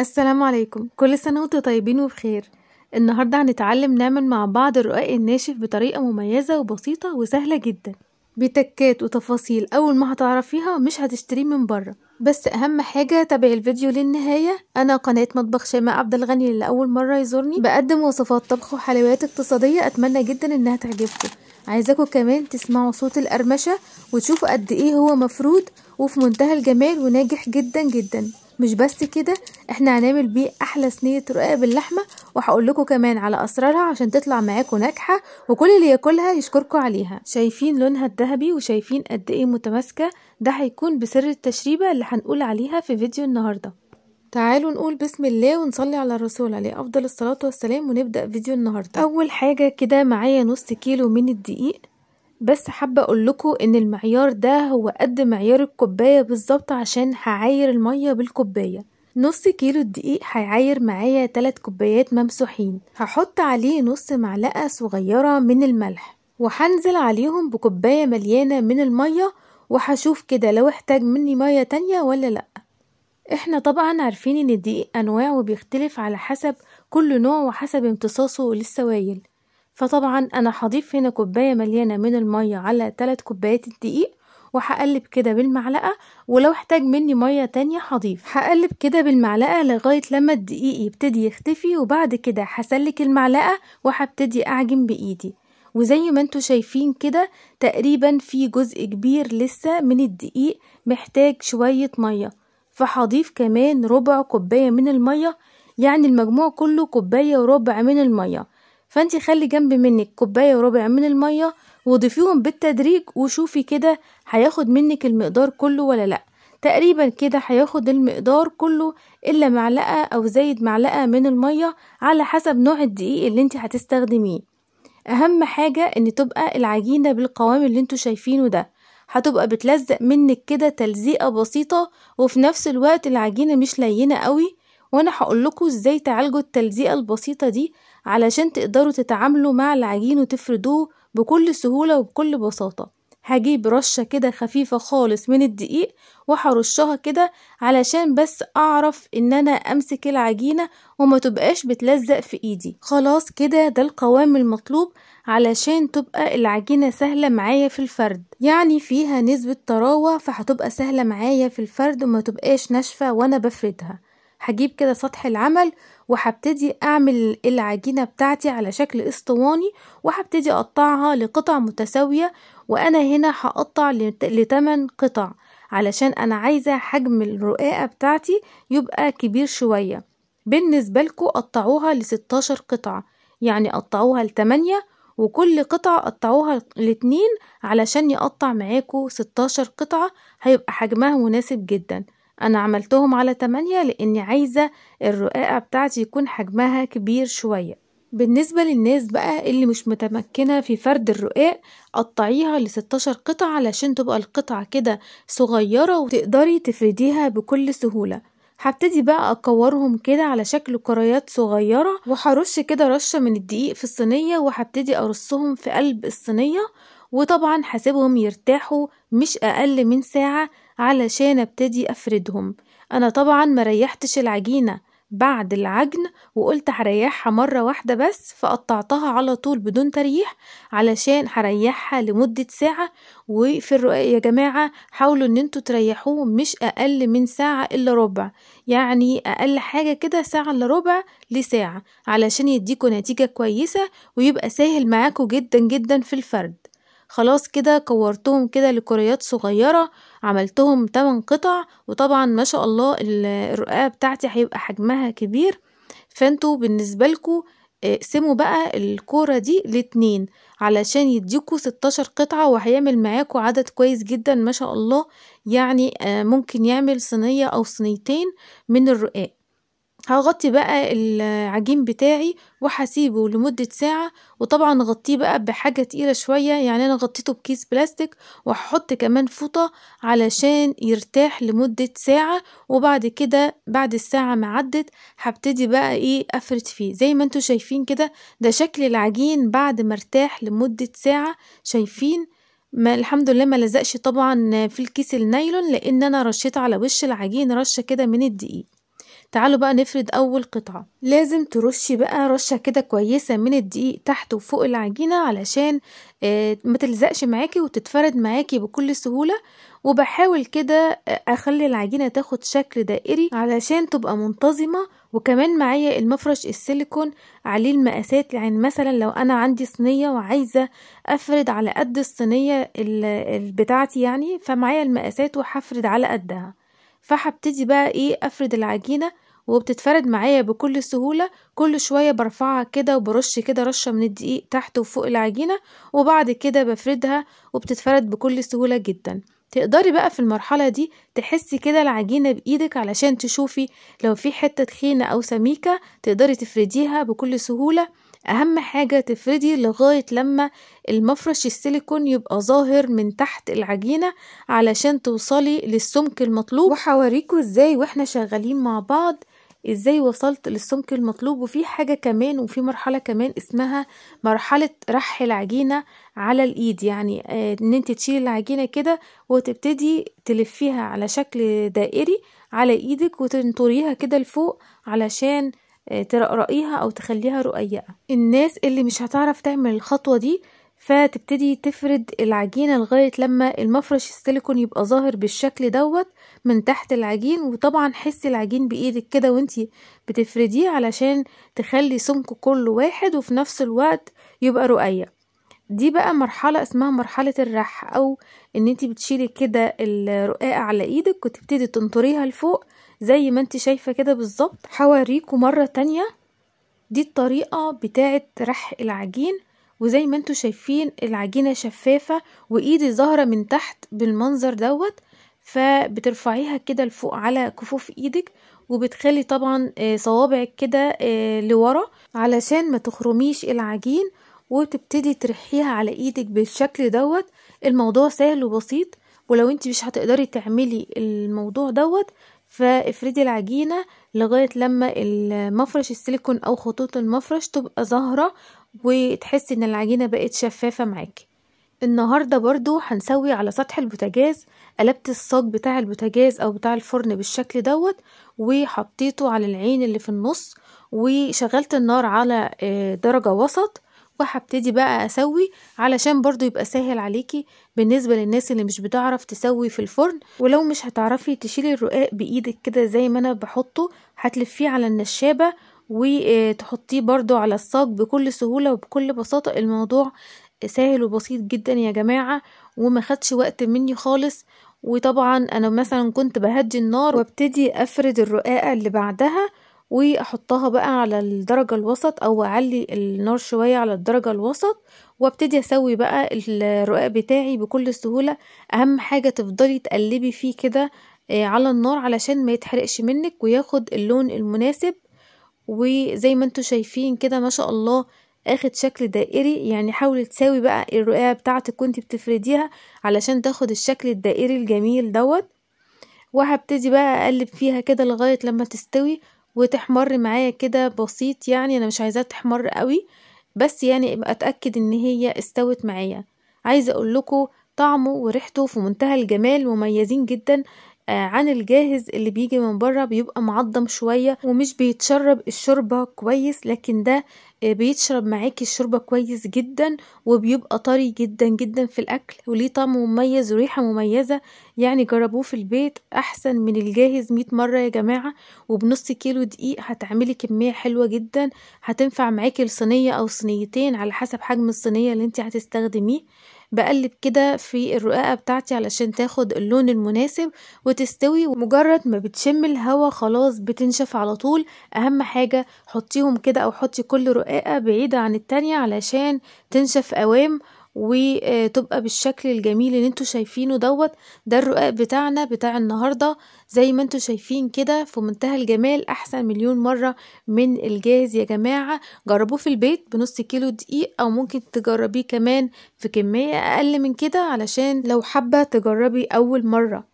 السلام عليكم كل سنة وانتم طيبين وبخير النهاردة هنتعلم نعمل مع بعض الرقاق الناشف بطريقة مميزة وبسيطة وسهلة جدا بتكات وتفاصيل أول ما هتعرفيها مش هتشتريه من بره بس أهم حاجة تابعي الفيديو للنهاية أنا قناة مطبخ شيماء عبد الغني اللي أول مرة يزورني بقدم وصفات طبخ وحلويات اقتصادية أتمنى جدا إنها تعجبكم عايزاكم كمان تسمعوا صوت القرمشة وتشوفوا قد إيه هو مفرود وفي منتهى الجمال وناجح جدا جدا مش بس كده احنا هنعمل بيه احلى صينيه رقاق باللحمه وهقول لكم كمان على اسرارها عشان تطلع معاكم ناجحه وكل اللي ياكلها يشكركم عليها شايفين لونها الذهبي وشايفين قد ايه متماسكه ده هيكون بسر التشريبه اللي هنقول عليها في فيديو النهارده تعالوا نقول بسم الله ونصلي على الرسول عليه افضل الصلاه والسلام ونبدا فيديو النهارده اول حاجه كده معايا نص كيلو من الدقيق بس حابة اقولكوا ان المعيار ده هو قد معيار الكوباية بالظبط عشان هعاير المية بالكوباية نص كيلو الدقيق هيعاير معايا تلات كوبايات ممسوحين هحط عليه نص معلقة صغيرة من الملح وهنزل عليهم بكوباية مليانة من المية وهشوف كده لو احتاج مني مية تانية ولا لأ احنا طبعا عارفين ان الدقيق انواع وبيختلف على حسب كل نوع وحسب امتصاصه للسوائل فطبعا انا هضيف هنا كوبايه مليانه من الميه على 3 كوبايات الدقيق وهقلب كده بالمعلقه ولو احتاج مني ميه تانية هضيف هقلب كده بالمعلقه لغايه لما الدقيق يبتدي يختفي وبعد كده هسلك المعلقه وهبتدي اعجن بايدي وزي ما انتوا شايفين كده تقريبا في جزء كبير لسه من الدقيق محتاج شويه ميه فهضيف كمان ربع كوبايه من الميه يعني المجموع كله كوبايه وربع من الميه فانت خلي جنب منك كوبايه وربع من الميه وضيفيهم بالتدريج وشوفي كده هياخد منك المقدار كله ولا لا تقريبا كده هياخد المقدار كله الا معلقه او زايد معلقه من الميه على حسب نوع الدقيق اللي انت هتستخدميه اهم حاجه ان تبقى العجينه بالقوام اللي انتوا شايفينه ده هتبقى بتلزق منك كده تلزيقه بسيطه وفي نفس الوقت العجينه مش لينه قوي وانا هقول لكم ازاي تعالجوا التلزيقه البسيطه دي علشان تقدروا تتعاملوا مع العجين وتفردوه بكل سهولة وبكل بساطة هجيب رشة كده خفيفة خالص من الدقيق وحرشها كده علشان بس اعرف ان انا امسك العجينة وما تبقاش بتلزق في ايدي خلاص كده ده القوام المطلوب علشان تبقى العجينة سهلة معايا في الفرد يعني فيها نسبة طراوة فهتبقى سهلة معايا في الفرد وما تبقاش ناشفة وانا بفردها هجيب كده سطح العمل وهبتدي اعمل العجينة بتاعتي على شكل اسطواني وهبتدي اقطعها لقطع متساوية وانا هنا هقطع لتمن قطع علشان انا عايزة حجم الرقاقة بتاعتي يبقى كبير شوية بالنسبة لكم قطعوها لستاشر قطعة يعني قطعوها لتمانية وكل قطعة قطعوها لاتنين علشان يقطع معاكو ستاشر قطعة هيبقى حجمها مناسب جدا أنا عملتهم على تمانية لأني عايزة الرقاقة بتاعتي يكون حجمها كبير شوية بالنسبة للناس بقى اللي مش متمكنة في فرد الرقاق قطعيها لستاشر قطعة علشان تبقى القطعة كده صغيرة وتقدري تفرديها بكل سهولة هبتدي بقى اكورهم كده على شكل كريات صغيرة وهرش كده رشة من الدقيق في الصينية وهبتدي ارصهم في قلب الصينية وطبعا هسيبهم يرتاحوا مش أقل من ساعة علشان ابتدي أفردهم أنا طبعا مريحتش العجينة بعد العجن وقلت هريحها مرة واحدة بس فقطعتها على طول بدون تريح علشان هريحها لمدة ساعة وفي الرؤية يا جماعة حاولوا ان انتوا تريحوه مش اقل من ساعة الا ربع يعني اقل حاجة كده ساعة الا ربع لساعة علشان يديكوا نتيجة كويسة ويبقى سهل معاكوا جدا جدا في الفرد خلاص كده كورتهم كده لكريات صغيرة عملتهم 8 قطع وطبعا ما شاء الله الرقاة بتاعتي هيبقى حجمها كبير فانتوا بالنسبة لكم آه، اقسموا بقى الكورة دي لاتنين علشان يديكوا 16 قطعة وهيعمل معاكوا عدد كويس جدا ما شاء الله يعني آه، ممكن يعمل صينية او صينيتين من الرقاق هغطي بقى العجين بتاعي وهسيبه لمدة ساعة وطبعا غطيه بقى بحاجة تقيلة شوية يعني انا غطيته بكيس بلاستيك وهحط كمان فوطة علشان يرتاح لمدة ساعة وبعد كده بعد الساعة ما عدت هبتدي بقى ايه افرد فيه زي ما انتوا شايفين كده ده شكل العجين بعد ما ارتاح لمدة ساعة شايفين ما الحمد لله ما لزقش طبعا في الكيس النايلون لان انا رشيت على وش العجين رشة كده من الدقيق تعالوا بقى نفرد أول قطعة لازم ترشي بقى رشة كده كويسة من الدقيق تحت وفوق العجينة علشان آه، ما تلزقش معاكي وتتفرد معاكي بكل سهولة وبحاول كده آه، أخلي العجينة تاخد شكل دائري علشان تبقى منتظمة وكمان معايا المفرش السيليكون عليه المقاسات يعني مثلا لو أنا عندي صينية وعايزة أفرد على قد الصينية بتاعتي يعني فمعايا المقاسات وهفرد على قدها فهبتدي بقى ايه افرد العجينه وبتتفرد معايا بكل سهولة كل شوية برفعها كده وبرش كده رشة من الدقيق تحت وفوق العجينة وبعد كده بفردها وبتتفرد بكل سهولة جدا تقدري بقى في المرحلة دي تحسي كده العجينة بإيدك علشان تشوفي لو في حتة تخينة أو سميكة تقدري تفرديها بكل سهولة أهم حاجة تفردي لغاية لما المفرش السيليكون يبقى ظاهر من تحت العجينة علشان توصلي للسمك المطلوب وحوريكوا ازاي واحنا شغالين مع بعض ازاي وصلت للسمك المطلوب وفي حاجة كمان وفي مرحلة كمان اسمها مرحلة رح العجينة على الايد يعني آه، ان انت تشيل العجينة كده وتبتدي تلفيها على شكل دائري على ايدك وتنطريها كده لفوق علشان آه، ترقرقيها او تخليها رقيقة الناس اللي مش هتعرف تعمل الخطوة دي فتبتدي تفرد العجينة لغاية لما المفرش السيليكون يبقى ظاهر بالشكل دوت من تحت العجين وطبعا حسي العجين بايدك كده وانتي بتفرديه علشان تخلي سمك كله واحد وفي نفس الوقت يبقى رقيق دي بقى مرحلة اسمها مرحلة الرح او ان انتي بتشيلي كده الرقاقة على ايدك وتبتدي تنطريها لفوق زي ما انتي شايفة كده بالظبط حواريكو مرة تانية دي الطريقة بتاعة رح العجين وزي ما انتوا شايفين العجينة شفافة وايدي ظاهرة من تحت بالمنظر دوت فبترفعيها كده لفوق على كفوف ايدك وبتخلي طبعا آه، صوابعك كده آه، لورا علشان ما تخرميش العجين وتبتدي ترحيها على ايدك بالشكل دوت الموضوع سهل وبسيط ولو انت مش هتقدري تعملي الموضوع دوت فافردي العجينة لغاية لما المفرش السيليكون او خطوط المفرش تبقى ظاهرة وتحسي ان العجينة بقت شفافة معاكي النهاردة برضو هنسوي على سطح البوتاجاز قلبت الصاج بتاع البوتاجاز او بتاع الفرن بالشكل دوت وحطيته على العين اللي في النص وشغلت النار على آه، درجة وسط وهبتدي بقى اسوي علشان برضو يبقى سهل عليكي بالنسبة للناس اللي مش بتعرف تسوي في الفرن ولو مش هتعرفي تشيلي الرقاق بايدك كده زي ما انا بحطه هتلفيه على النشابة وتحطيه برضو على الصاج بكل سهولة وبكل بساطة الموضوع سهل وبسيط جدا يا جماعة وما خدش وقت مني خالص وطبعا انا مثلا كنت بهدي النار وابتدي افرد الرقاقة اللي بعدها واحطها بقى على الدرجة الوسط او اعلي النار شوية على الدرجة الوسط وابتدي اسوي بقى الرقاق بتاعي بكل سهولة اهم حاجة تفضلي تقلبي فيه كده آه، على النار علشان ما يتحرقش منك وياخد اللون المناسب وزي ما انتوا شايفين كده ما شاء الله اخد شكل دائري يعني حاولي تساوي بقى الرؤية بتاعتك وانت بتفرديها علشان تاخد الشكل الدائري الجميل دوت وهبتدي بقى اقلب فيها كده لغاية لما تستوي وتحمر معايا كده بسيط يعني انا مش عايزاها تحمر قوي بس يعني اتاكد ان هي استوت معايا عايزه اقول لكم طعمه وريحته في منتهى الجمال مميزين جدا آه، عن الجاهز اللي بيجي من بره بيبقى معضم شوية ومش بيتشرب الشوربة كويس لكن ده آه، بيتشرب معاكي الشوربة كويس جدا وبيبقى طري جدا جدا في الأكل وليه طعم مميز وريحة مميزة يعني جربوه في البيت أحسن من الجاهز مية مرة يا جماعة وبنص كيلو دقيق هتعملي كمية حلوة جدا هتنفع معاكي لصينية أو صينيتين على حسب حجم الصينية اللي انت هتستخدميه بقلب كده في الرقاقة بتاعتي علشان تاخد اللون المناسب وتستوي ومجرد ما بتشم الهوا خلاص بتنشف على طول اهم حاجة حطيهم كده او حطي كل رقاقة بعيدة عن التانية علشان تنشف قوام وتبقى بالشكل الجميل اللي انتوا شايفينه دوت ده الرقاق بتاعنا بتاع النهاردة زي ما انتوا شايفين كده في منتهى الجمال احسن مليون مرة من الجاهز يا جماعة جربوه في البيت بنص كيلو دقيق او ممكن تجربيه كمان في كمية اقل من كده علشان لو حابة تجربي اول مرة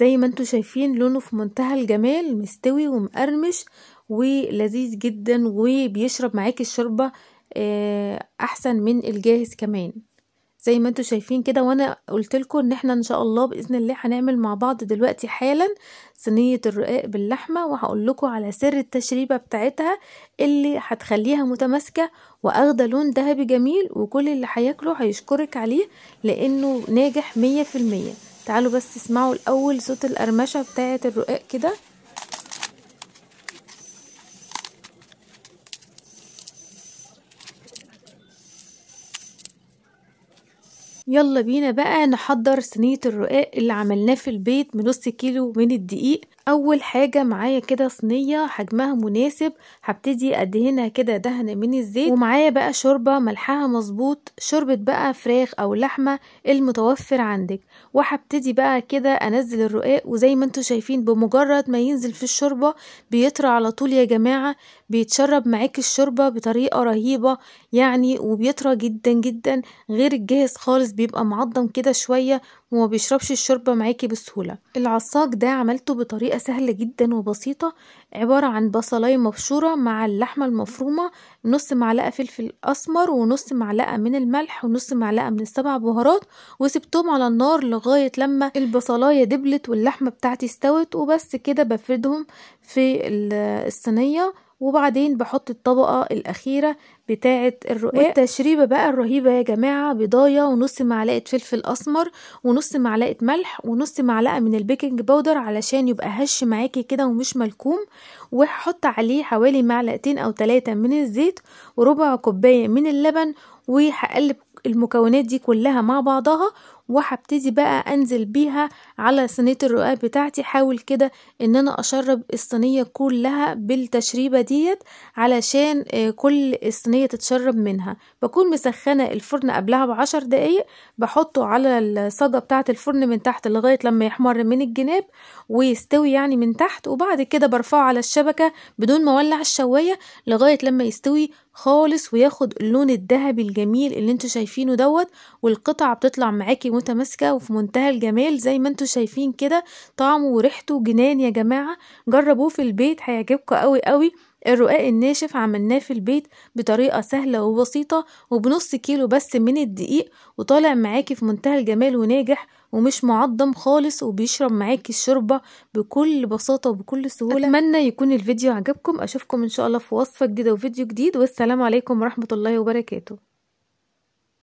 زي ما انتوا شايفين لونه في منتهى الجمال مستوي ومقرمش ولذيذ جدا وبيشرب معاك الشوربة آه، احسن من الجاهز كمان زي ما انتوا شايفين كده وانا قلت لكم ان احنا ان شاء الله باذن الله هنعمل مع بعض دلوقتي حالا صينيه الرقاق باللحمه وهقول لكم على سر التشريبه بتاعتها اللي هتخليها متماسكه واخده لون ذهبي جميل وكل اللي هياكله هيشكرك عليه لانه ناجح مية تعالوا بس اسمعوا الاول صوت القرمشه بتاعه الرقاق كده يلا بينا بقى نحضر صينية الرقاق اللي عملناه في البيت بنص كيلو من الدقيق اول حاجه معايا كده صينيه حجمها مناسب هبتدي ادهنها كده دهن من الزيت ومعايا بقى شوربه ملحها مظبوط شوربه بقى فراخ او لحمه المتوفر عندك وهبتدي بقى كده انزل الرقاق وزي ما انتم شايفين بمجرد ما ينزل في الشوربه بيطرى على طول يا جماعه بيتشرب معاك الشوربه بطريقه رهيبه يعني وبيطرى جدا جدا غير الجاهز خالص بيبقى معضم كده شوية وما بيشربش الشوربة معاكي بسهولة العصاق ده عملته بطريقة سهلة جدا وبسيطة عبارة عن بصلاية مبشورة مع اللحمة المفرومة نص معلقة فلفل أسمر ونص معلقة من الملح ونص معلقة من السبع بهارات وسبتهم على النار لغاية لما البصلاية دبلت واللحمة بتاعتي استوت وبس كده بفردهم في الصينية وبعدين بحط الطبقة الأخيرة بتاعة الرقاق والتشريبة بقى الرهيبة يا جماعة بضاية ونص معلقة فلفل أسمر ونص معلقة ملح ونص معلقة من البيكنج باودر علشان يبقى هش معاكي كده ومش ملكوم وهحط عليه حوالي معلقتين أو تلاتة من الزيت وربع كوباية من اللبن وهقلب المكونات دي كلها مع بعضها وهبتدي بقى انزل بيها على صينيه الرقاق بتاعتي حاول كده ان انا اشرب الصينيه كلها بالتشريبه ديت علشان آه، كل الصينيه تتشرب منها بكون مسخنه الفرن قبلها بعشر دقايق بحطه على الصاجه بتاعه الفرن من تحت لغايه لما يحمر من الجناب ويستوي يعني من تحت وبعد كده برفعه على الشبكه بدون ما اولع الشوايه لغايه لما يستوي خالص وياخد اللون الذهبي الجميل اللي انتوا شايفينه دوت والقطع بتطلع معاكي متماسكه وفي منتهى الجمال زي ما انتوا شايفين كده طعمه وريحته جنان يا جماعه جربوه في البيت هيعجبكم قوي قوي الرقاق الناشف عملناه في البيت بطريقة سهلة وبسيطة وبنص كيلو بس من الدقيق وطالع معاكي في منتهى الجمال وناجح ومش معضم خالص وبيشرب معاكي الشوربه بكل بساطه وبكل سهوله اتمنى يكون الفيديو عجبكم اشوفكم ان شاء الله في وصفه جديده وفيديو جديد والسلام عليكم ورحمه الله وبركاته